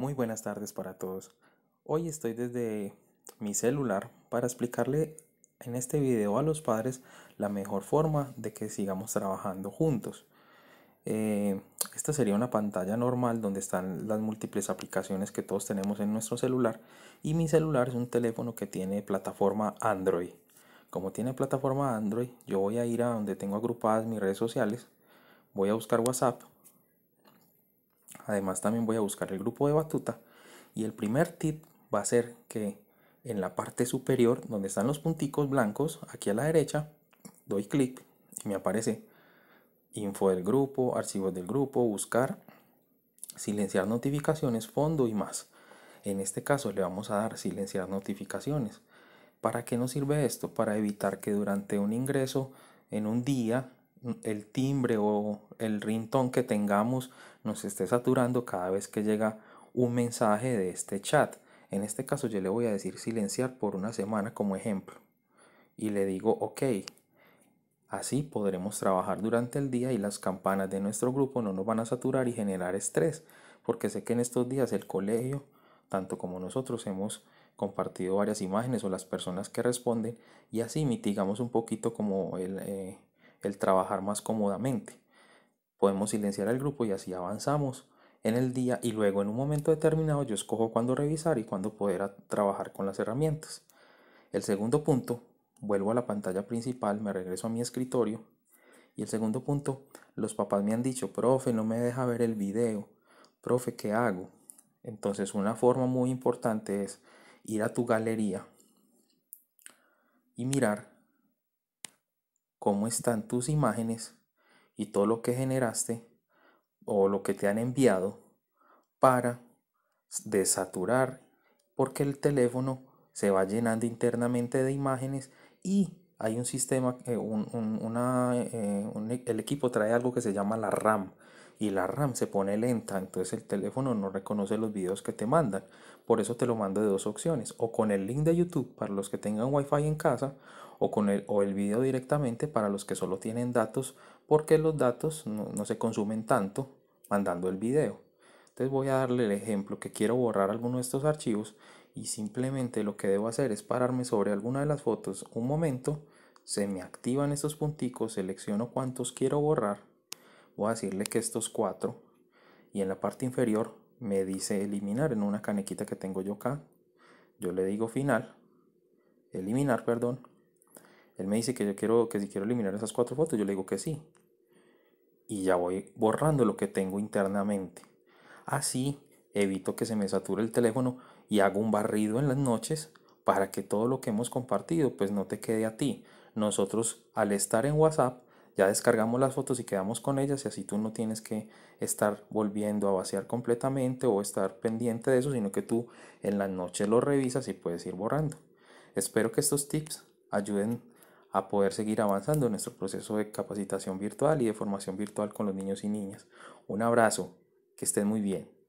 Muy buenas tardes para todos. Hoy estoy desde mi celular para explicarle en este video a los padres la mejor forma de que sigamos trabajando juntos. Eh, esta sería una pantalla normal donde están las múltiples aplicaciones que todos tenemos en nuestro celular y mi celular es un teléfono que tiene plataforma Android. Como tiene plataforma Android, yo voy a ir a donde tengo agrupadas mis redes sociales, voy a buscar WhatsApp Además también voy a buscar el grupo de batuta y el primer tip va a ser que en la parte superior donde están los punticos blancos, aquí a la derecha, doy clic y me aparece info del grupo, archivos del grupo, buscar, silenciar notificaciones, fondo y más. En este caso le vamos a dar silenciar notificaciones. ¿Para qué nos sirve esto? Para evitar que durante un ingreso en un día el timbre o el rintón que tengamos nos esté saturando cada vez que llega un mensaje de este chat. En este caso yo le voy a decir silenciar por una semana como ejemplo. Y le digo ok. Así podremos trabajar durante el día y las campanas de nuestro grupo no nos van a saturar y generar estrés. Porque sé que en estos días el colegio, tanto como nosotros, hemos compartido varias imágenes o las personas que responden y así mitigamos un poquito como el... Eh, el trabajar más cómodamente. Podemos silenciar al grupo y así avanzamos en el día y luego en un momento determinado yo escojo cuándo revisar y cuándo poder trabajar con las herramientas. El segundo punto, vuelvo a la pantalla principal, me regreso a mi escritorio. Y el segundo punto, los papás me han dicho, profe, no me deja ver el video, profe, ¿qué hago? Entonces una forma muy importante es ir a tu galería y mirar cómo están tus imágenes y todo lo que generaste o lo que te han enviado para desaturar porque el teléfono se va llenando internamente de imágenes y hay un sistema, eh, el equipo trae algo que se llama la RAM, y la RAM se pone lenta, entonces el teléfono no reconoce los videos que te mandan. Por eso te lo mando de dos opciones, o con el link de YouTube para los que tengan Wi-Fi en casa, o con el, o el video directamente para los que solo tienen datos, porque los datos no, se consumen tanto mandando el video. Entonces voy a darle el ejemplo que quiero borrar alguno de estos archivos y simplemente lo que debo hacer es pararme sobre alguna de las fotos un momento, se me activan estos punticos, selecciono cuántos quiero borrar voy a decirle que estos cuatro y en la parte inferior me dice eliminar en una canequita que tengo yo acá. Yo le digo final, eliminar, perdón. Él me dice que yo quiero que si quiero eliminar esas cuatro fotos, yo le digo que sí. Y ya voy borrando lo que tengo internamente. Así evito que se me sature el teléfono y hago un barrido en las noches para que todo lo que hemos compartido pues no te quede a ti. Nosotros al estar en WhatsApp ya descargamos las fotos y quedamos con ellas y así tú no tienes que estar volviendo a vaciar completamente o estar pendiente de eso, sino que tú en la noche lo revisas y puedes ir borrando. Espero que estos tips ayuden a poder seguir avanzando en nuestro proceso de capacitación virtual y de formación virtual con los niños y niñas. Un abrazo, que estén muy bien.